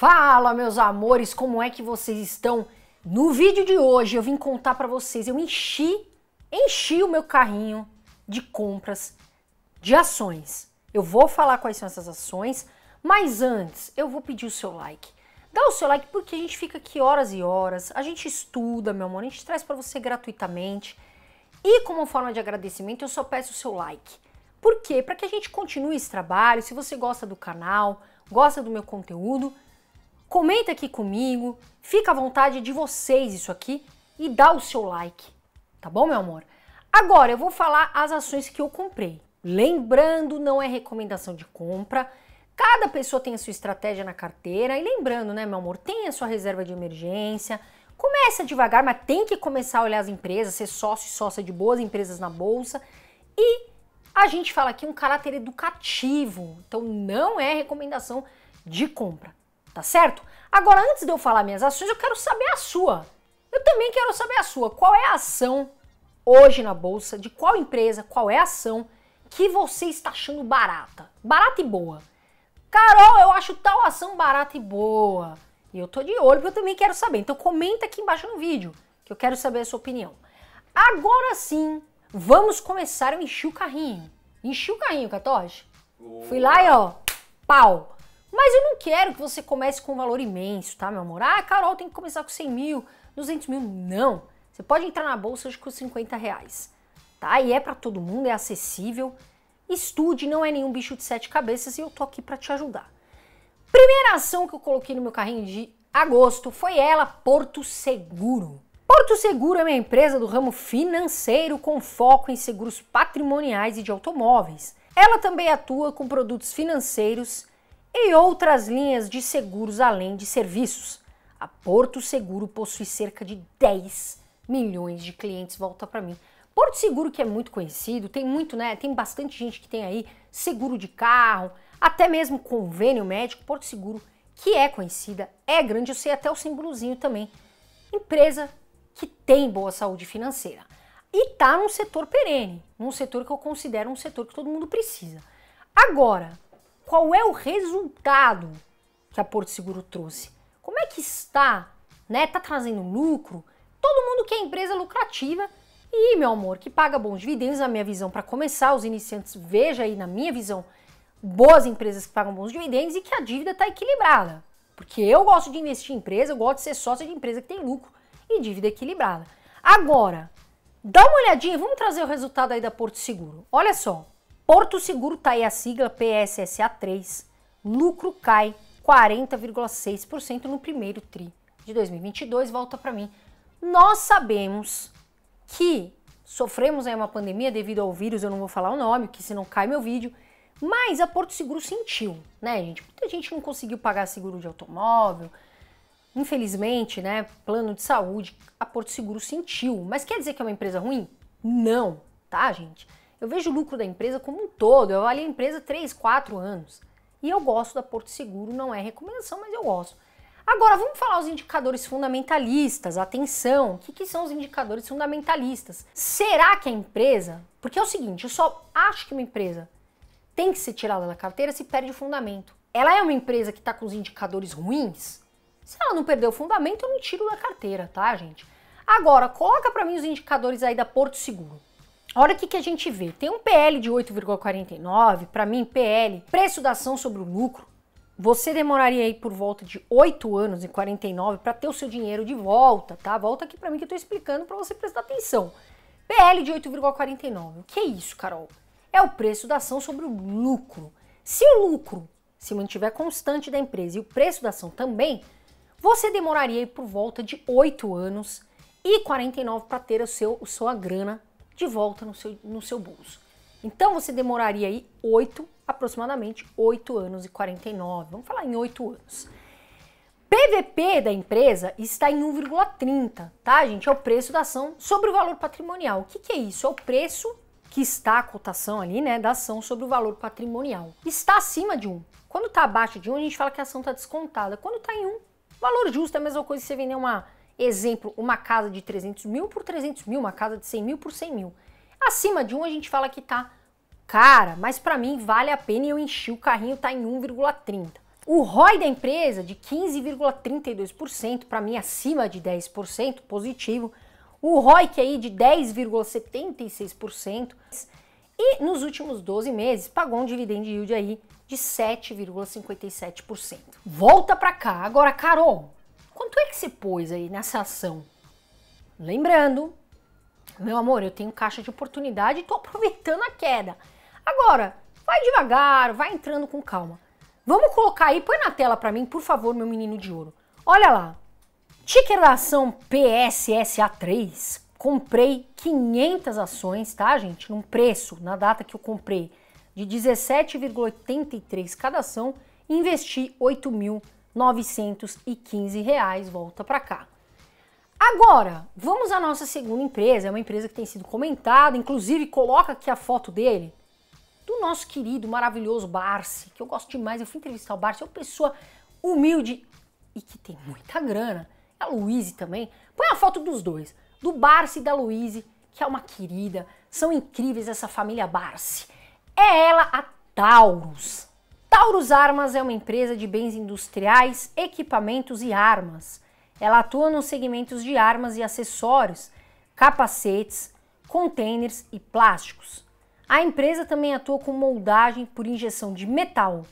Fala, meus amores, como é que vocês estão? No vídeo de hoje eu vim contar para vocês, eu enchi, enchi o meu carrinho de compras de ações. Eu vou falar quais são essas ações, mas antes eu vou pedir o seu like. Dá o seu like porque a gente fica aqui horas e horas, a gente estuda, meu amor, a gente traz para você gratuitamente. E como forma de agradecimento, eu só peço o seu like. Por quê? Para que a gente continue esse trabalho. Se você gosta do canal, gosta do meu conteúdo, Comenta aqui comigo, fica à vontade de vocês isso aqui e dá o seu like, tá bom, meu amor? Agora eu vou falar as ações que eu comprei. Lembrando, não é recomendação de compra. Cada pessoa tem a sua estratégia na carteira e lembrando, né, meu amor, tem a sua reserva de emergência. Começa devagar, mas tem que começar a olhar as empresas, ser sócio e sócia de boas empresas na bolsa e a gente fala aqui um caráter educativo. Então não é recomendação de compra tá certo? Agora, antes de eu falar minhas ações, eu quero saber a sua. Eu também quero saber a sua. Qual é a ação hoje na bolsa, de qual empresa, qual é a ação que você está achando barata? Barata e boa. Carol, eu acho tal ação barata e boa. E eu tô de olho porque eu também quero saber. Então comenta aqui embaixo no vídeo que eu quero saber a sua opinião. Agora sim, vamos começar a encher o carrinho. Enchi o carrinho, Catoche. Fui lá e ó, pau. Mas eu não quero que você comece com um valor imenso, tá, meu amor? Ah, Carol, tem que começar com 100 mil, 200 mil. Não! Você pode entrar na bolsa hoje com 50 reais, tá? E é para todo mundo, é acessível. Estude, não é nenhum bicho de sete cabeças e eu tô aqui para te ajudar. Primeira ação que eu coloquei no meu carrinho de agosto foi ela, Porto Seguro. Porto Seguro é uma empresa do ramo financeiro com foco em seguros patrimoniais e de automóveis. Ela também atua com produtos financeiros e outras linhas de seguros além de serviços. A Porto Seguro possui cerca de 10 milhões de clientes, volta para mim. Porto Seguro que é muito conhecido, tem muito, né? Tem bastante gente que tem aí seguro de carro, até mesmo convênio médico, Porto Seguro que é conhecida, é grande, eu sei até o símbolozinho também. Empresa que tem boa saúde financeira e tá num setor perene, num setor que eu considero um setor que todo mundo precisa. Agora, qual é o resultado que a Porto Seguro trouxe. Como é que está, né? Tá trazendo lucro? Todo mundo quer empresa lucrativa e, meu amor, que paga bons dividendos, na minha visão, para começar, os iniciantes, veja aí, na minha visão, boas empresas que pagam bons dividendos e que a dívida está equilibrada. Porque eu gosto de investir em empresa, eu gosto de ser sócia de empresa que tem lucro e dívida equilibrada. Agora, dá uma olhadinha, vamos trazer o resultado aí da Porto Seguro. Olha só, Porto Seguro está aí a sigla PSSA3. Lucro cai 40,6% no primeiro tri de 2022. Volta para mim. Nós sabemos que sofremos aí uma pandemia devido ao vírus, eu não vou falar o nome, que se não cai meu vídeo, mas a Porto Seguro sentiu, né, gente? Muita gente não conseguiu pagar seguro de automóvel, infelizmente, né, plano de saúde, a Porto Seguro sentiu. Mas quer dizer que é uma empresa ruim? Não, tá, gente? Eu vejo o lucro da empresa como um todo, eu avalio a empresa três, quatro anos. E eu gosto da Porto Seguro, não é recomendação, mas eu gosto. Agora, vamos falar os indicadores fundamentalistas. Atenção, o que, que, são os indicadores fundamentalistas? Será que a empresa. Porque é o seguinte, eu só acho que uma empresa tem que ser tirada da carteira se perde o fundamento. Ela é uma empresa que está com os indicadores ruins? Se ela não perder o fundamento, eu não tiro da carteira, tá, gente? Agora, coloca para mim os indicadores aí da Porto Seguro. Olha o que, que a gente vê. Tem um PL de 8,49, para mim, PL, preço da ação sobre o lucro. Você demoraria aí por volta de 8 anos e 49 para ter o seu dinheiro de volta, tá? Volta aqui para mim que eu tô explicando para você prestar atenção. PL de 8,49. O que é isso, Carol? É o preço da ação sobre o lucro. Se o lucro se mantiver constante da empresa e o preço da ação também, você demoraria aí por volta de 8 anos e 49 para ter o seu, a sua grana de volta no seu, no seu bolso. Então você demoraria aí 8, aproximadamente 8 anos e 49, vamos falar em 8 anos. PVP da empresa está em 1,30, tá, gente? É o preço da ação sobre o valor patrimonial. O que, que é isso? É o preço que está a cotação ali, né, da ação sobre o valor patrimonial. Está acima de 1. Quando está abaixo de 1, a gente fala que a ação está descontada. Quando está em 1, valor justo é a mesma coisa que você vender uma Exemplo, uma casa de 300 mil por 300 mil, uma casa de 100 mil por 100 mil. Acima de um, a gente fala que tá cara, mas para mim vale a pena e eu enchi o carrinho, tá em 1,30. O ROI da empresa de 15,32%, para mim acima de 10%, positivo. O ROI que é aí de 10,76% e nos últimos 12 meses pagou um dividend yield aí de 7,57%. Volta para cá. Agora, Carol, Quanto é que você pôs aí nessa ação? Lembrando, meu amor, eu tenho caixa de oportunidade e tô aproveitando a queda. Agora, vai devagar, vai entrando com calma. Vamos colocar aí, põe na tela para mim, por favor, meu menino de ouro. Olha lá. Ticker da ação PSSA3. Comprei 500 ações, tá, gente? Num preço, na data que eu comprei, de 17,83 cada ação, investi 8 mil 915 reais volta para cá. Agora, vamos à nossa segunda empresa, é uma empresa que tem sido comentada, inclusive coloca aqui a foto dele, do nosso querido, maravilhoso Barsi, que eu gosto demais, eu fui entrevistar o Barsi, é uma pessoa humilde e que tem muita grana. É a Luíse também, põe a foto dos dois, do Barsi e da Luíse, que é uma querida, são incríveis essa família Barsi. É ela a Taurus, Taurus Armas é uma empresa de bens industriais, equipamentos e armas. Ela atua nos segmentos de armas e acessórios, capacetes, containers e plásticos. A empresa também atua com moldagem por injeção de metal.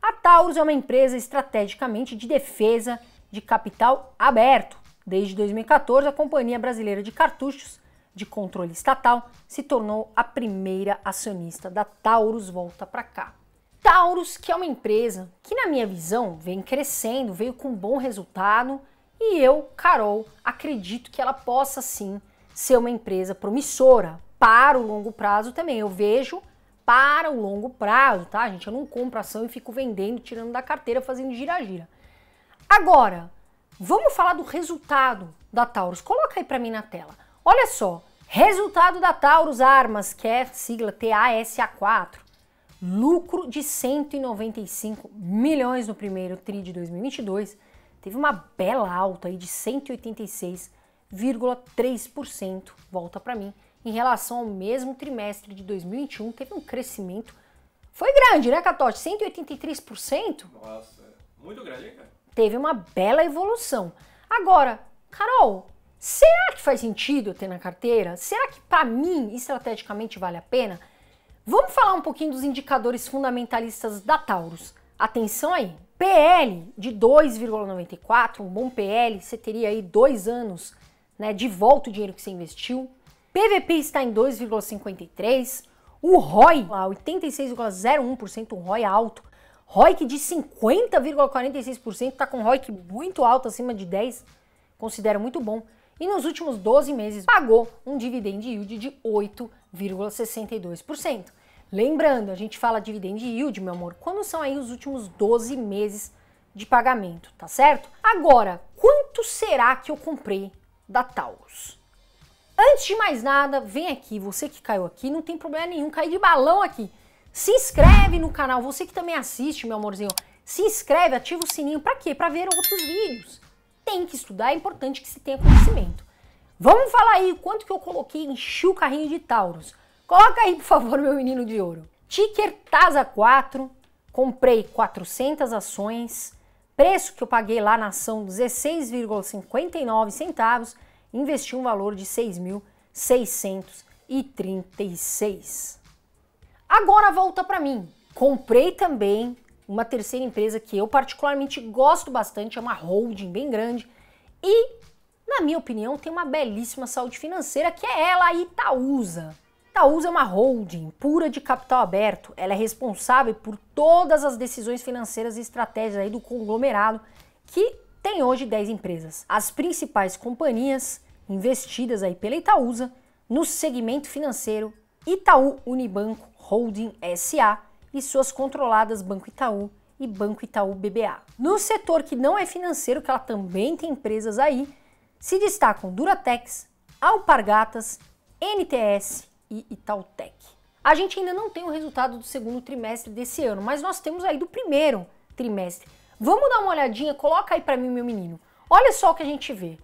A Taurus é uma empresa estrategicamente de defesa de capital aberto. Desde 2014, a Companhia Brasileira de Cartuchos de Controle Estatal se tornou a primeira acionista da Taurus Volta para cá. Taurus, que é uma empresa que, na minha visão, vem crescendo, veio com um bom resultado e eu, Carol, acredito que ela possa sim ser uma empresa promissora para o longo prazo também. Eu vejo para o longo prazo, tá, gente? Eu não compro ação e fico vendendo, tirando da carteira, fazendo gira-gira. Agora, vamos falar do resultado da Taurus. Coloca aí para mim na tela. Olha só, resultado da Taurus Armas, que é sigla TASA4 lucro de 195 milhões no primeiro TRI de 2022, teve uma bela alta aí de 186,3%, volta para mim, em relação ao mesmo trimestre de 2021, teve um crescimento, foi grande, né, Catote? 183%? Nossa, muito grande, cara? Teve uma bela evolução. Agora, Carol, será que faz sentido eu ter na carteira? Será que para mim, estrategicamente, vale a pena? Vamos falar um pouquinho dos indicadores fundamentalistas da Taurus. Atenção aí. PL de 2,94, um bom PL, você teria aí dois anos né, de volta o dinheiro que você investiu. PVP está em 2,53. O ROI, 86,01%, um ROI alto. ROIC de 50,46%, está com ROIC muito alto, acima de 10%, Considera muito bom. E nos últimos 12 meses pagou um dividend yield de 8,62%. Lembrando, a gente fala dividend yield, meu amor, quando são aí os últimos 12 meses de pagamento, tá certo? Agora, quanto será que eu comprei da Taurus? Antes de mais nada, vem aqui, você que caiu aqui, não tem problema nenhum, cair de balão aqui. Se inscreve no canal, você que também assiste, meu amorzinho, se inscreve, ativa o sininho, para quê? Para ver outros vídeos. Tem que estudar, é importante que se tenha conhecimento. Vamos falar aí quanto que eu coloquei, enchi o carrinho de Taurus. Coloca aí, por favor, meu menino de ouro. Ticker Tasa 4, comprei 400 ações, preço que eu paguei lá na ação 16,59 centavos, investi um valor de 6.636. Agora volta para mim. Comprei também uma terceira empresa que eu particularmente gosto bastante, é uma holding bem grande e, na minha opinião, tem uma belíssima saúde financeira que é ela, a Itaúsa. Itaúsa é uma holding pura de capital aberto. Ela é responsável por todas as decisões financeiras e estratégias aí do conglomerado, que tem hoje 10 empresas. As principais companhias investidas aí pela Itaúsa no segmento financeiro Itaú Unibanco Holding SA e suas controladas Banco Itaú e Banco Itaú BBA. No setor que não é financeiro, que ela também tem empresas aí, se destacam Duratex, Alpargatas, NTS, e Itautec. A gente ainda não tem o resultado do segundo trimestre desse ano, mas nós temos aí do primeiro trimestre. Vamos dar uma olhadinha, coloca aí para mim, meu menino. Olha só o que a gente vê.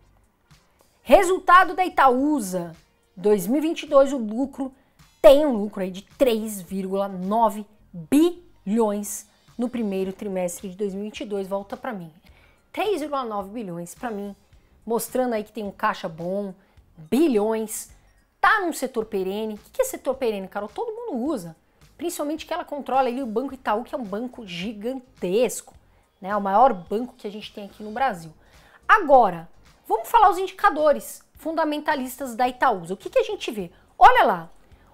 Resultado da Itaúsa 2022, o lucro tem um lucro aí de 3,9 bilhões no primeiro trimestre de 2022, volta para mim. 3,9 bilhões para mim, mostrando aí que tem um caixa bom, bilhões está num setor perene. O que é setor perene, Carol? Todo mundo usa. Principalmente que ela controla ali o Banco Itaú, que é um banco gigantesco, né? O maior banco que a gente tem aqui no Brasil. Agora, vamos falar os indicadores fundamentalistas da Itaúsa. O que, que a gente vê? Olha lá,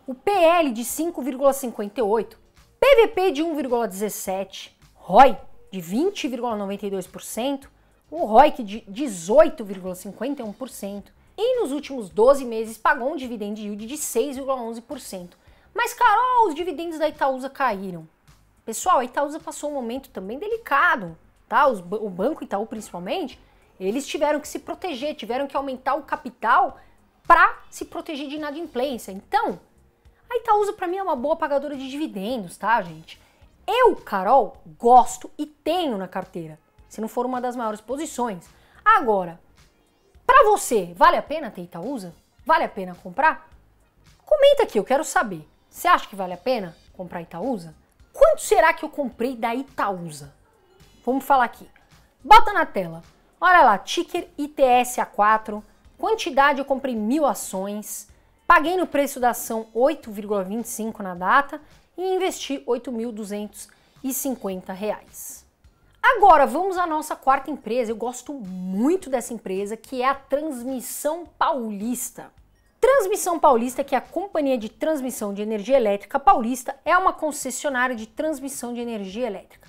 o PL de 5,58, PVP de 1,17, ROI de 20,92%, o ROIC de 18,51%, e nos últimos 12 meses pagou um dividend yield de 6,11%. Mas Carol, os dividendos da Itaúsa caíram. Pessoal, a Itaúsa passou um momento também delicado, tá? Os, o Banco Itaú principalmente, eles tiveram que se proteger, tiveram que aumentar o capital para se proteger de inadimplência. Então, a Itaúsa para mim é uma boa pagadora de dividendos, tá, gente? Eu, Carol, gosto e tenho na carteira, se não for uma das maiores posições. Agora, para você, vale a pena ter Itaúsa? Vale a pena comprar? Comenta aqui, eu quero saber. Você acha que vale a pena comprar Itaúsa? Quanto será que eu comprei da Itaúsa? Vamos falar aqui. Bota na tela. Olha lá, ticker itsa 4 quantidade eu comprei mil ações, paguei no preço da ação 8,25 na data e investi R$ 8.250. Agora, vamos à nossa quarta empresa. Eu gosto muito dessa empresa, que é a Transmissão Paulista. Transmissão Paulista, que é a Companhia de Transmissão de Energia Elétrica Paulista, é uma concessionária de transmissão de energia elétrica.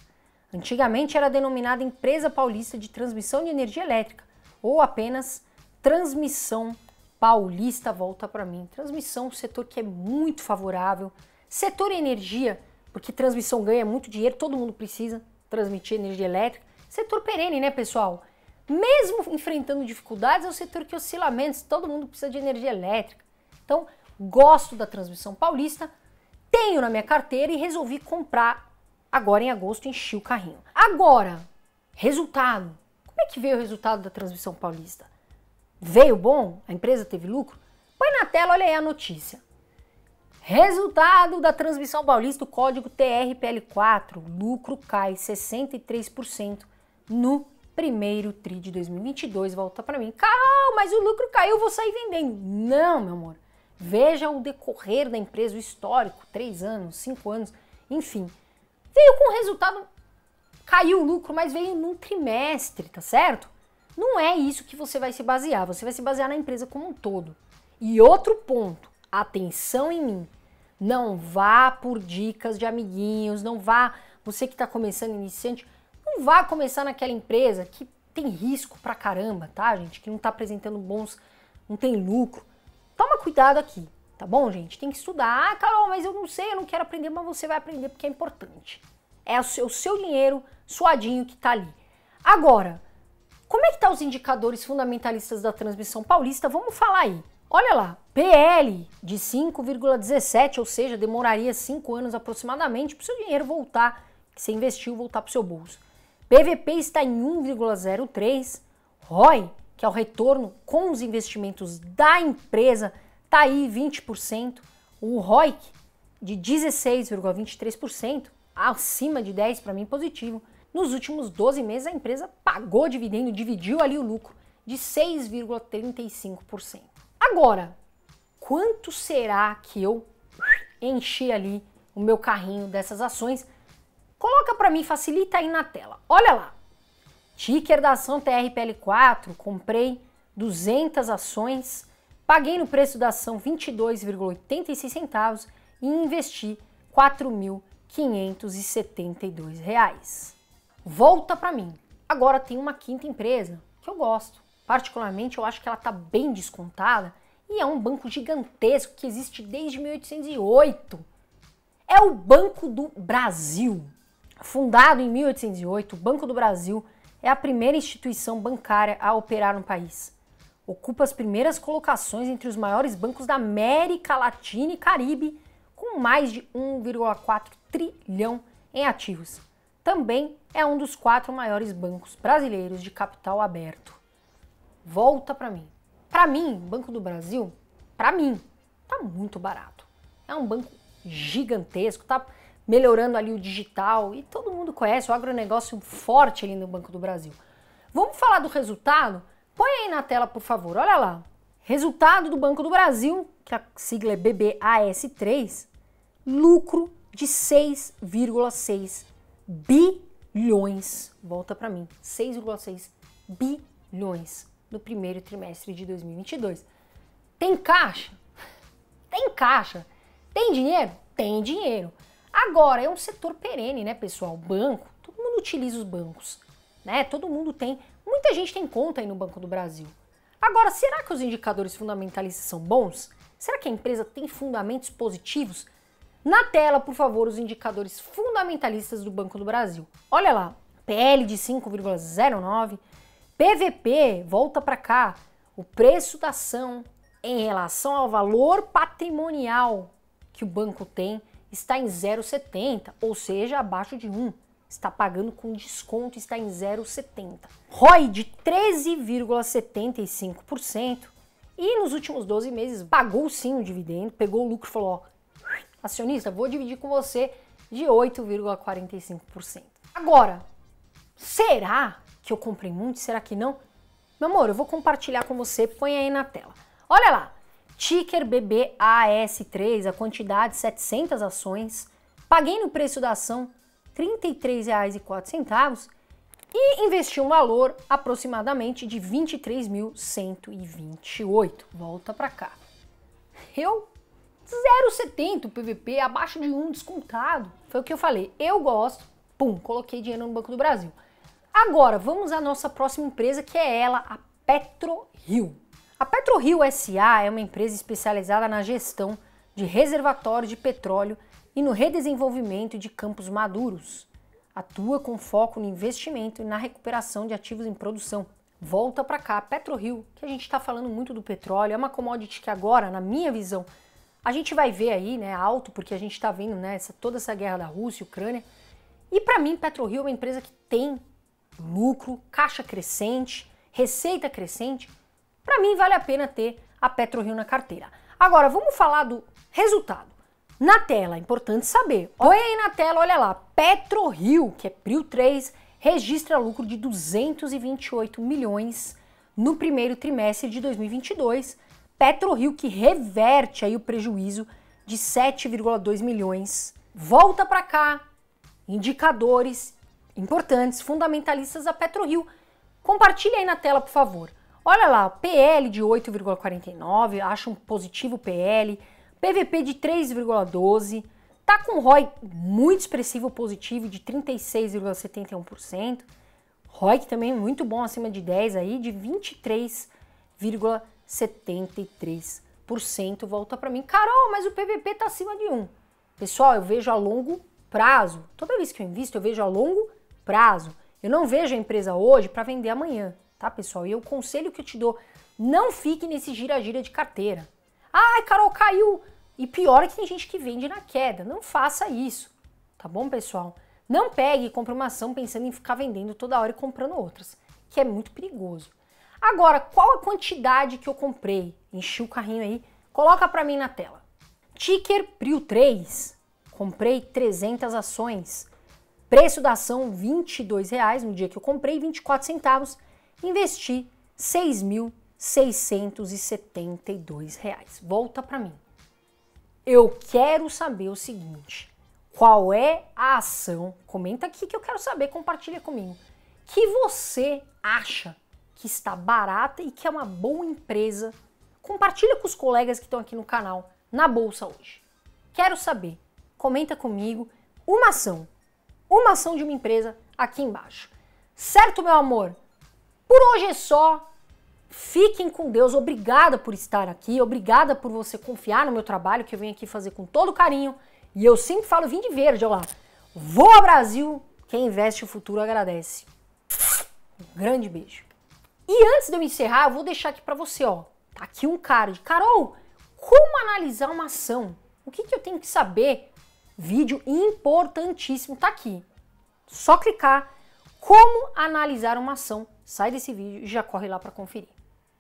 Antigamente era denominada Empresa Paulista de Transmissão de Energia Elétrica, ou apenas Transmissão Paulista, volta para mim. Transmissão, um setor que é muito favorável. Setor energia, porque transmissão ganha muito dinheiro, todo mundo precisa transmitir energia elétrica. Setor perene, né, pessoal? Mesmo enfrentando dificuldades, é um setor que oscila menos, todo mundo precisa de energia elétrica. Então, gosto da transmissão paulista, tenho na minha carteira e resolvi comprar agora em agosto, enchi o carrinho. Agora, resultado. Como é que veio o resultado da transmissão paulista? Veio bom? A empresa teve lucro? Põe na tela, olha aí a notícia. Resultado da transmissão paulista, o código TRPL4, lucro cai 63% no primeiro TRI de 2022. Volta para mim, Carol, mas o lucro caiu, vou sair vendendo. Não, meu amor. Veja o decorrer da empresa, o histórico, três anos, cinco anos, enfim. Veio com resultado, caiu o lucro, mas veio num trimestre, tá certo? Não é isso que você vai se basear, você vai se basear na empresa como um todo. E outro ponto, atenção em mim. Não vá por dicas de amiguinhos, não vá, você que está começando iniciante, não vá começar naquela empresa que tem risco pra caramba, tá, gente? Que não está apresentando bons, não tem lucro. Toma cuidado aqui, tá bom, gente? Tem que estudar. Ah, Carol, mas eu não sei, eu não quero aprender, mas você vai aprender porque é importante. É o seu, o seu dinheiro suadinho que está ali. Agora, como é que tá os indicadores fundamentalistas da transmissão paulista? Vamos falar aí. Olha lá, PL de 5,17, ou seja, demoraria 5 anos aproximadamente para o seu dinheiro voltar, que você investiu, voltar para o seu bolso. PVP está em 1,03, ROI, que é o retorno com os investimentos da empresa, está aí 20%, o ROIC de 16,23%, acima de 10 para mim positivo. Nos últimos 12 meses a empresa pagou dividendo, dividiu ali o lucro de 6,35%. Agora, quanto será que eu enchi ali o meu carrinho dessas ações? Coloca para mim, facilita aí na tela. Olha lá. Ticker da ação TRPL4, comprei 200 ações, paguei no preço da ação 22,86 centavos e investi R$ 4.572. Volta para mim. Agora tem uma quinta empresa que eu gosto. Particularmente, eu acho que ela está bem descontada e é um banco gigantesco que existe desde 1808. É o Banco do Brasil. Fundado em 1808, o Banco do Brasil é a primeira instituição bancária a operar no país. Ocupa as primeiras colocações entre os maiores bancos da América Latina e Caribe, com mais de 1,4 trilhão em ativos. Também é um dos quatro maiores bancos brasileiros de capital aberto volta para mim. Para mim, Banco do Brasil, para mim, tá muito barato. É um banco gigantesco, tá melhorando ali o digital e todo mundo conhece o agronegócio forte ali no Banco do Brasil. Vamos falar do resultado? Põe aí na tela, por favor. Olha lá. Resultado do Banco do Brasil, que a sigla é BBAS3, lucro de 6,6 bilhões. Volta para mim. 6,6 bilhões do primeiro trimestre de 2022. Tem caixa? Tem caixa. Tem dinheiro? Tem dinheiro. Agora, é um setor perene, né, pessoal? Banco, todo mundo utiliza os bancos, né? Todo mundo tem. Muita gente tem conta aí no Banco do Brasil. Agora, será que os indicadores fundamentalistas são bons? Será que a empresa tem fundamentos positivos? Na tela, por favor, os indicadores fundamentalistas do Banco do Brasil. Olha lá, PL de 5,09, PVP, volta para cá, o preço da ação em relação ao valor patrimonial que o banco tem está em 0,70, ou seja, abaixo de 1. Está pagando com desconto, está em 0,70. ROI de 13,75%. E nos últimos 12 meses pagou sim o dividendo, pegou o lucro e falou: ó, acionista, vou dividir com você de 8,45%. Agora, será que eu comprei muito, será que não? Meu amor, eu vou compartilhar com você, põe aí na tela. Olha lá, ticker BBAS3, a quantidade 700 ações, paguei no preço da ação R$ 33,04 e investi um valor aproximadamente de 23.128. Volta para cá. Eu 0,70 PVP abaixo de um descontado. Foi o que eu falei. Eu gosto, pum, coloquei dinheiro no Banco do Brasil. Agora, vamos à nossa próxima empresa, que é ela, a PetroRio. A PetroRio SA é uma empresa especializada na gestão de reservatórios de petróleo e no redesenvolvimento de campos maduros. Atua com foco no investimento e na recuperação de ativos em produção. Volta para cá, PetroRio, que a gente está falando muito do petróleo, é uma commodity que agora, na minha visão, a gente vai ver aí, né, alto, porque a gente está vendo né, essa, toda essa guerra da Rússia, e Ucrânia. E para mim, PetroRio é uma empresa que tem lucro, caixa crescente, receita crescente, para mim vale a pena ter a PetroRio na carteira. Agora, vamos falar do resultado. Na tela, é importante saber. Olha aí na tela, olha lá, PetroRio, que é PRIO 3, registra lucro de 228 milhões no primeiro trimestre de 2022. PetroRio que reverte aí o prejuízo de 7,2 milhões. Volta para cá, indicadores importantes, fundamentalistas da PetroRio. Compartilhe aí na tela, por favor. Olha lá, PL de 8,49, acho um positivo PL, PVP de 3,12, tá com ROI muito expressivo positivo de 36,71%, ROI que também é muito bom acima de 10 aí, de 23,73%. Volta para mim, Carol, mas o PVP tá acima de 1. Pessoal, eu vejo a longo prazo. Toda vez que eu invisto, eu vejo a longo prazo, eu não vejo a empresa hoje para vender amanhã, tá, pessoal? E o conselho que eu te dou, não fique nesse gira-gira de carteira. Ai, Carol, caiu! E pior é que tem gente que vende na queda. Não faça isso, tá bom, pessoal? Não pegue e compre uma ação pensando em ficar vendendo toda hora e comprando outras, que é muito perigoso. Agora, qual a quantidade que eu comprei? Enchi o carrinho aí. Coloca para mim na tela. Ticker Prio 3. Comprei 300 ações. Preço da ação R$ 22,00 no dia que eu comprei, R$ centavos. Investi R$ 6.672,00. Volta para mim. Eu quero saber o seguinte: qual é a ação? Comenta aqui que eu quero saber, compartilha comigo. Que você acha que está barata e que é uma boa empresa? Compartilha com os colegas que estão aqui no canal na bolsa hoje. Quero saber. Comenta comigo uma ação uma ação de uma empresa aqui embaixo. Certo, meu amor? Por hoje é só. Fiquem com Deus. Obrigada por estar aqui. Obrigada por você confiar no meu trabalho que eu venho aqui fazer com todo carinho. E eu sempre falo, vim de verde, olha lá. ao Brasil, quem investe o futuro agradece. Um grande beijo. E antes de eu encerrar, eu vou deixar aqui para você, ó. Tá aqui um card. Carol, como analisar uma ação? O que, que eu tenho que saber Vídeo importantíssimo, tá aqui. Só clicar. Como analisar uma ação. Sai desse vídeo e já corre lá para conferir.